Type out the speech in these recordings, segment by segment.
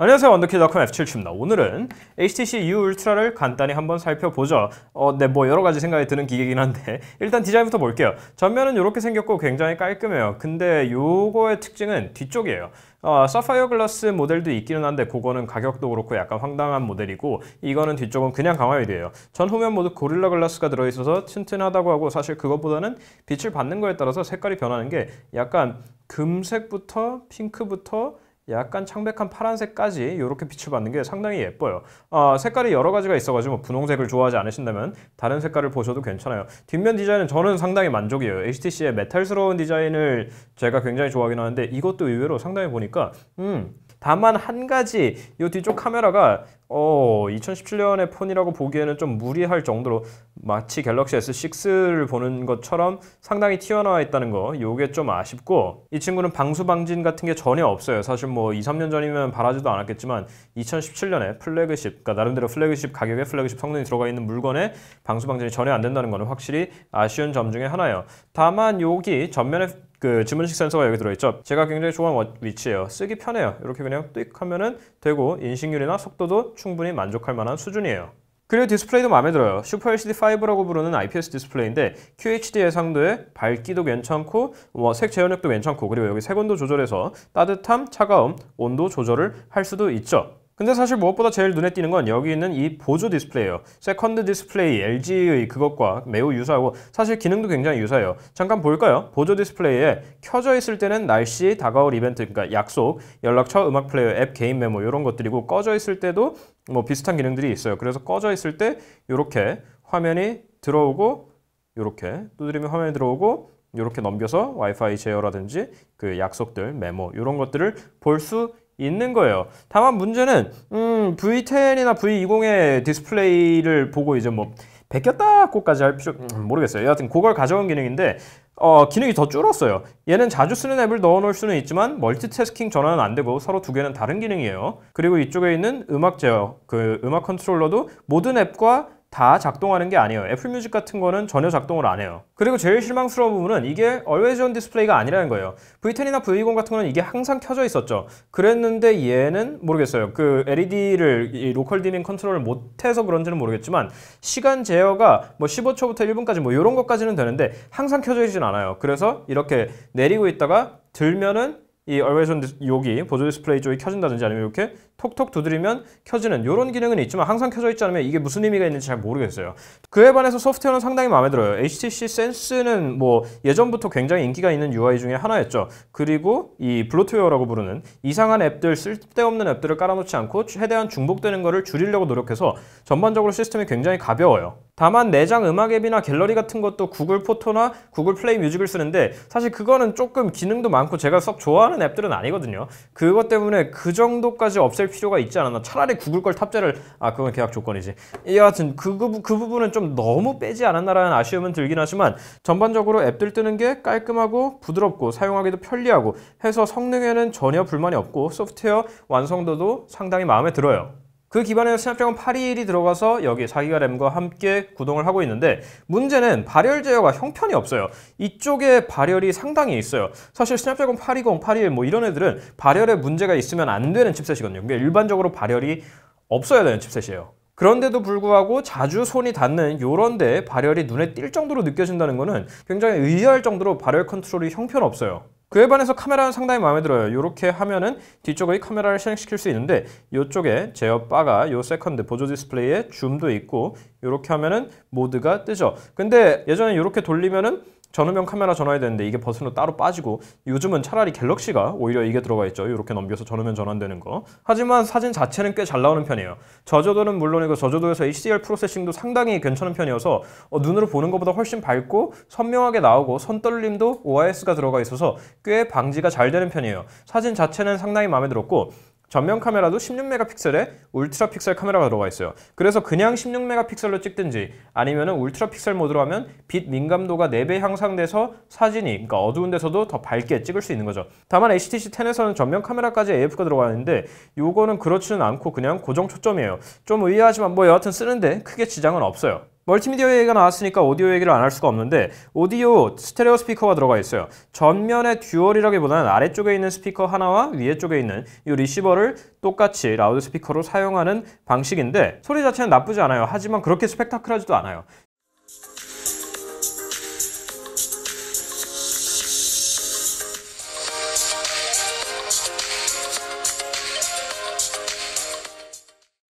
안녕하세요 원더키닷컴 F77입니다. 오늘은 HTC U 울트라를 간단히 한번 살펴보죠. 어, 네, 뭐 여러 가지 생각이 드는 기계긴 한데 일단 디자인부터 볼게요. 전면은 이렇게 생겼고 굉장히 깔끔해요. 근데 요거의 특징은 뒤쪽이에요. 어, 사파이어 글라스 모델도 있기는 한데 그거는 가격도 그렇고 약간 황당한 모델이고 이거는 뒤쪽은 그냥 강화율이에요. 전 후면 모두 고릴라 글라스가 들어있어서 튼튼하다고 하고 사실 그것보다는 빛을 받는 거에 따라서 색깔이 변하는 게 약간 금색부터 핑크부터 약간 창백한 파란색까지 이렇게 빛을 받는 게 상당히 예뻐요. 아, 색깔이 여러 가지가 있어가지고 뭐 분홍색을 좋아하지 않으신다면 다른 색깔을 보셔도 괜찮아요. 뒷면 디자인은 저는 상당히 만족이에요. HTC의 메탈스러운 디자인을 제가 굉장히 좋아하긴 하는데 이것도 의외로 상당히 보니까 음 다만 한 가지 이 뒤쪽 카메라가 어, 2017년의 폰이라고 보기에는 좀 무리할 정도로 마치 갤럭시 S6를 보는 것처럼 상당히 튀어나와 있다는 거 요게 좀 아쉽고 이 친구는 방수방진 같은 게 전혀 없어요 사실 뭐 2, 3년 전이면 바라지도 않았겠지만 2017년에 플래그십 그러니까 나름대로 플래그십 가격에 플래그십 성능이 들어가 있는 물건에 방수방진이 전혀 안 된다는 거는 확실히 아쉬운 점 중에 하나예요 다만 여기 전면에 그 주문식 센서가 여기 들어있죠 제가 굉장히 좋아하는 위치예요 쓰기 편해요 이렇게 그냥 띡 하면은 되고 인식률이나 속도도 충분히 만족할 만한 수준이에요 그리고 디스플레이도 마음에 들어요 슈퍼 LCD5라고 부르는 IPS 디스플레이인데 QHD 해상도에 밝기도 괜찮고 뭐 색 재현력도 괜찮고 그리고 여기 색온도 조절해서 따뜻함, 차가움, 온도 조절을 할 수도 있죠 근데 사실 무엇보다 제일 눈에 띄는 건 여기 있는 이 보조 디스플레이예요. 세컨드 디스플레이 LG의 그것과 매우 유사하고 사실 기능도 굉장히 유사해요. 잠깐 볼까요? 보조 디스플레이에 켜져 있을 때는 날씨, 다가올 이벤트, 그러니까 약속, 연락처, 음악 플레이어, 앱, 개인 메모 이런 것들이고 꺼져 있을 때도 뭐 비슷한 기능들이 있어요. 그래서 꺼져 있을 때 이렇게 화면이 들어오고 이렇게 두드리면 화면이 들어오고 이렇게 넘겨서 와이파이 제어라든지 그 약속들, 메모 이런 것들을 볼수 있는 거예요. 다만 문제는 음, V10이나 V20의 디스플레이를 보고 이제 뭐 베꼈다고까지 할 필요 음, 모르겠어요. 여하튼 그걸 가져온 기능인데 어, 기능이 더 줄었어요. 얘는 자주 쓰는 앱을 넣어놓을 수는 있지만 멀티태스킹 전환은 안 되고 서로 두 개는 다른 기능이에요. 그리고 이쪽에 있는 음악 제어, 그 음악 컨트롤러도 모든 앱과 다 작동하는 게 아니에요. 애플 뮤직 같은 거는 전혀 작동을 안 해요. 그리고 제일 실망스러운 부분은 이게 Always On d i s p l a y 가 아니라는 거예요. V10이나 V20 같은 거는 이게 항상 켜져 있었죠. 그랬는데 얘는 모르겠어요. 그 LED를 로컬 디밍 컨트롤을 못해서 그런지는 모르겠지만 시간 제어가 뭐 15초부터 1분까지 뭐 이런 것까지는 되는데 항상 켜져 있진 않아요. 그래서 이렇게 내리고 있다가 들면은 이 Always On 여기 보조 디스플레이 쪽이 켜진다든지 아니면 이렇게 톡톡 두드리면 켜지는 이런 기능은 있지만 항상 켜져 있지 않으면 이게 무슨 의미가 있는지 잘 모르겠어요. 그에 반해서 소프트웨어는 상당히 마음에 들어요. HTC 센스는 뭐 예전부터 굉장히 인기가 있는 UI 중에 하나였죠. 그리고 이 블로트웨어라고 부르는 이상한 앱들, 쓸데없는 앱들을 깔아놓지 않고 최대한 중복되는 것을 줄이려고 노력해서 전반적으로 시스템이 굉장히 가벼워요. 다만 내장 음악 앱이나 갤러리 같은 것도 구글 포토나 구글 플레이 뮤직을 쓰는데 사실 그거는 조금 기능도 많고 제가 썩 좋아하는 앱들은 아니거든요 그것 때문에 그 정도까지 없앨 필요가 있지 않았나 차라리 구글 걸 탑재를 아 그건 계약 조건이지 여하튼 그, 그, 그 부분은 좀 너무 빼지 않았나라는 아쉬움은 들긴 하지만 전반적으로 앱들 뜨는 게 깔끔하고 부드럽고 사용하기도 편리하고 해서 성능에는 전혀 불만이 없고 소프트웨어 완성도도 상당히 마음에 들어요 그 기반에 스냅드래곤 821이 들어가서 여기 4기가 램과 함께 구동을 하고 있는데 문제는 발열 제어가 형편이 없어요. 이쪽에 발열이 상당히 있어요. 사실 스냅드래곤 820, 821 뭐 이런 애들은 발열에 문제가 있으면 안 되는 칩셋이거든요. 그러 그러니까 일반적으로 발열이 없어야 되는 칩셋이에요. 그런데도 불구하고 자주 손이 닿는 요런 데 발열이 눈에 띌 정도로 느껴진다는 거는 굉장히 의아할 정도로 발열 컨트롤이 형편없어요. 그에 반해서 카메라는 상당히 마음에 들어요. 이렇게 하면은 뒤쪽의 카메라를 실행시킬 수 있는데 이쪽에 제어 바가 이 세컨드 보조 디스플레이에 줌도 있고 이렇게 하면은 모드가 뜨죠. 근데 예전에 이렇게 돌리면은 전후면 카메라 전환이 되는데 이게 버튼으로 따로 빠지고 요즘은 차라리 갤럭시가 오히려 이게 들어가 있죠. 이렇게 넘겨서 전후면 전환되는 거. 하지만 사진 자체는 꽤 잘 나오는 편이에요. 저조도는 물론이고 저조도에서 HDR 프로세싱도 상당히 괜찮은 편이어서 어, 눈으로 보는 것보다 훨씬 밝고 선명하게 나오고 손떨림도 OIS가 들어가 있어서 꽤 방지가 잘 되는 편이에요. 사진 자체는 상당히 마음에 들었고 전면 카메라도 16메가픽셀에 울트라 픽셀 카메라가 들어가 있어요. 그래서 그냥 16메가픽셀로 찍든지 아니면 울트라 픽셀 모드로 하면 빛 민감도가 4배 향상돼서 사진이 그러니까 어두운 데서도 더 밝게 찍을 수 있는 거죠. 다만 HTC10에서는 전면 카메라까지 AF가 들어가는데 이거는 그렇지는 않고 그냥 고정 초점이에요. 좀 의아하지만 뭐 여하튼 쓰는데 크게 지장은 없어요. 멀티미디어 얘기가 나왔으니까 오디오 얘기를 안 할 수가 없는데 오디오 스테레오 스피커가 들어가 있어요. 전면에 듀얼이라기보다는 아래쪽에 있는 스피커 하나와 위에 쪽에 있는 이 리시버를 똑같이 라우드 스피커로 사용하는 방식인데 소리 자체는 나쁘지 않아요. 하지만 그렇게 스펙타클하지도 않아요.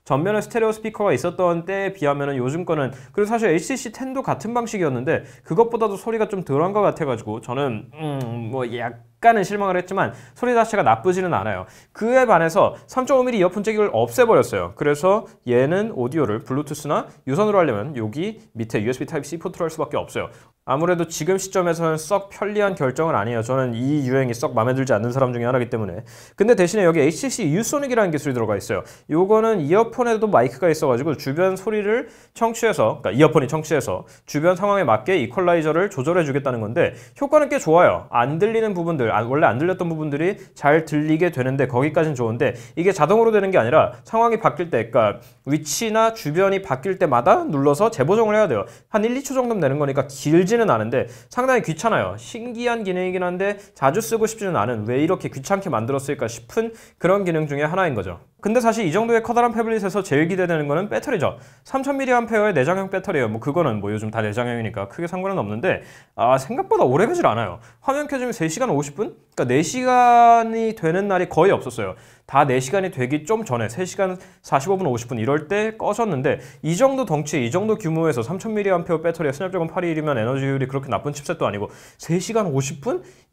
전면에 스테레오 스피커가 있었던 때에 비하면 요즘 거는 그리고 사실 HCC10도 같은 방식이었는데 그것보다도 소리가 좀 덜한 것 같아가지고 저는 음뭐 약. 약간은 실망을 했지만 소리 자체가 나쁘지는 않아요 그에 반해서 3.5mm 이어폰 잭을 없애버렸어요 그래서 얘는 오디오를 블루투스나 유선으로 하려면 여기 밑에 USB Type-C 포트로할 수밖에 없어요 아무래도 지금 시점에서는 썩 편리한 결정은 아니에요. 저는 이 유행이 썩 마음에 들지 않는 사람 중에 하나이기 때문에. 근데 대신에 여기 HTC 유소닉이라는 기술이 들어가 있어요. 요거는 이어폰에도 마이크가 있어가지고 주변 소리를 청취해서, 그러니까 이어폰이 청취해서 주변 상황에 맞게 이퀄라이저를 조절해주겠다는 건데 효과는 꽤 좋아요. 안 들리는 부분들, 원래 안 들렸던 부분들이 잘 들리게 되는데 거기까진 좋은데 이게 자동으로 되는 게 아니라 상황이 바뀔 때, 그러니까 위치나 주변이 바뀔 때마다 눌러서 재보정을 해야 돼요. 한 1, 2초 정도면 되는 거니까 길지 쓰지는 않은데 상당히 귀찮아요. 신기한 기능이긴 한데 자주 쓰고 싶지는 않은 왜 이렇게 귀찮게 만들었을까 싶은 그런 기능 중에 하나인 거죠. 근데 사실 이 정도의 커다란 패블릿에서 제일 기대되는 거는 배터리죠. 3000mAh의 내장형 배터리예요. 뭐 그거는 뭐 요즘 다 내장형이니까 크게 상관은 없는데 아 생각보다 오래 가질 않아요. 화면 켜지면 3시간 50분? 그러니까 4시간이 되는 날이 거의 없었어요. 다 4시간이 되기 좀 전에 3시간 45분 50분 이럴 때 꺼졌는데 이 정도 덩치 이 정도 규모에서 3000mAh 배터리에 수납드래곤 821이면 에너지율이 그렇게 나쁜 칩셋도 아니고 3시간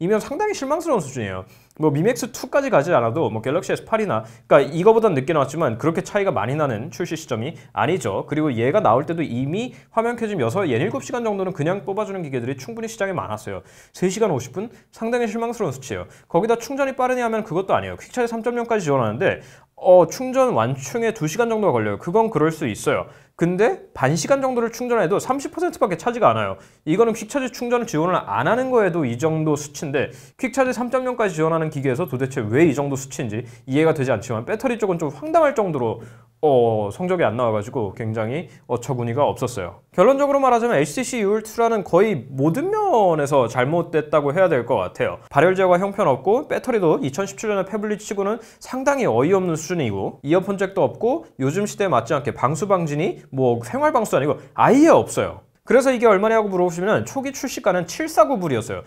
50분이면 상당히 실망스러운 수준이에요 뭐 미맥스 2까지 가지 않아도 뭐 갤럭시 S8이나 그러니까 이거보다 늦게 나왔지만 그렇게 차이가 많이 나는 출시 시점이 아니죠. 그리고 얘가 나올 때도 이미 화면 켜짐 6, 예 7시간 정도는 그냥 뽑아주는 기계들이 충분히 시장에 많았어요. 3시간 50분? 상당히 실망스러운 수치예요. 거기다 충전이 빠르냐 하면 그것도 아니에요. 퀵차지 3.0까지 지원하는데 어, 충전 완충에 2시간 정도가 걸려요. 그건 그럴 수 있어요. 근데 반시간 정도를 충전해도 30%밖에 차지가 않아요. 이거는 퀵차지 충전을 지원을 안 하는 거에도 이 정도 수치인데 퀵차지 3.0까지 지원하는 기계에서 도대체 왜 이 정도 수치인지 이해가 되지 않지만 배터리 쪽은 좀 황당할 정도로 어, 성적이 안 나와가지고 굉장히 어처구니가 없었어요. 결론적으로 말하자면 HTC U2라는 거의 모든 면에서 잘못됐다고 해야 될 것 같아요. 발열제어가 형편없고 배터리도 2017년에 패블릿 치고는 상당히 어이없는 수준이고 이어폰 잭도 없고 요즘 시대에 맞지 않게 방수 방진이 뭐 생활 방수 아니고 아예 없어요. 그래서 이게 얼마냐고 물어보시면 초기 출시가는 749불이었어요.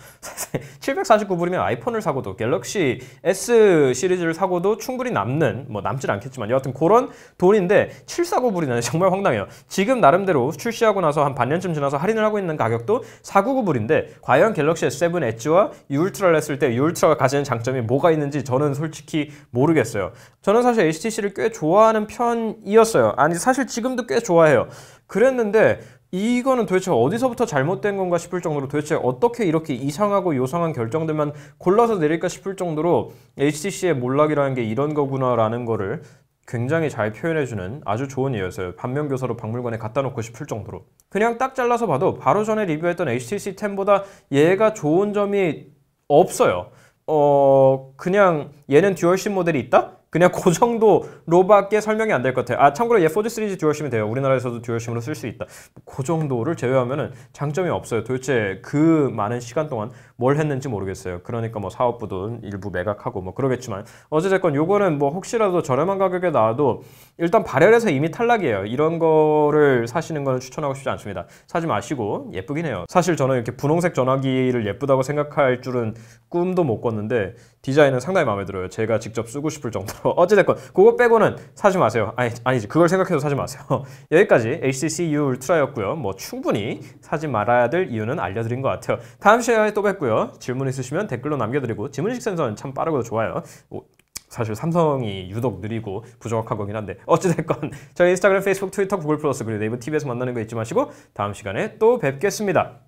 749불이면 아이폰을 사고도 갤럭시 S 시리즈를 사고도 충분히 남는 뭐 남질 않겠지만 여하튼 그런 돈인데 7 4 9불이는 정말 황당해요. 지금 나름대로 출시하고 나서 한 반년쯤 지나서 할인을 하고 있는 가격도 499불인데 과연 갤럭시 S7 엣지와 U 울트라를 했을 때 U 울트라가 가지는 장점이 뭐가 있는지 저는 솔직히 모르겠어요. 저는 사실 HTC를 꽤 좋아하는 편이었어요. 아니 사실 지금도 꽤 좋아해요. 그랬는데 이거는 도대체 어디서부터 잘못된 건가 싶을 정도로 도대체 어떻게 이렇게 이상하고 요상한 결정들만 골라서 내릴까 싶을 정도로 HTC의 몰락이라는 게 이런 거구나라는 거를 굉장히 잘 표현해주는 아주 좋은 예였어요. 반면교사로 박물관에 갖다 놓고 싶을 정도로. 그냥 딱 잘라서 봐도 바로 전에 리뷰했던 HTC 10보다 얘가 좋은 점이 없어요. 어, 그냥 얘는 듀얼 신 모델이 있다? 그냥 그 정도로밖에 설명이 안 될 것 같아요. 아 참고로 얘4 g 시리즈 듀얼심이 돼요. 우리나라에서도 듀얼심으로 쓸 수 있다. 그 정도를 제외하면은 장점이 없어요. 도대체 그 많은 시간 동안 뭘 했는지 모르겠어요. 그러니까 뭐 사업부도 일부 매각하고 뭐 그러겠지만 어찌됐건 요거는 뭐 혹시라도 저렴한 가격에 나와도 일단 발열에서 이미 탈락이에요. 이런 거를 사시는 거는 추천하고 싶지 않습니다. 사지 마시고 예쁘긴 해요. 사실 저는 이렇게 분홍색 전화기를 예쁘다고 생각할 줄은 꿈도 못 꿨는데 디자인은 상당히 마음에 들어요. 제가 직접 쓰고 싶을 정도. 어찌됐건 그거 빼고는 사지 마세요. 아니, 아니지 그걸 생각해도 사지 마세요. 여기까지 HCCU 울트라였고요. 뭐 충분히 사지 말아야 될 이유는 알려드린 것 같아요. 다음 시간에 또 뵙고요. 질문 있으시면 댓글로 남겨드리고 지문식 센서는 참 빠르고 좋아요. 오, 사실 삼성이 유독 느리고 부정확하긴 한데 어찌됐건 저희 인스타그램, 페이스북, 트위터, 구글 플러스 그리고 네이버 TV에서 만나는 거 잊지 마시고 다음 시간에 또 뵙겠습니다.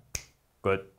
끝.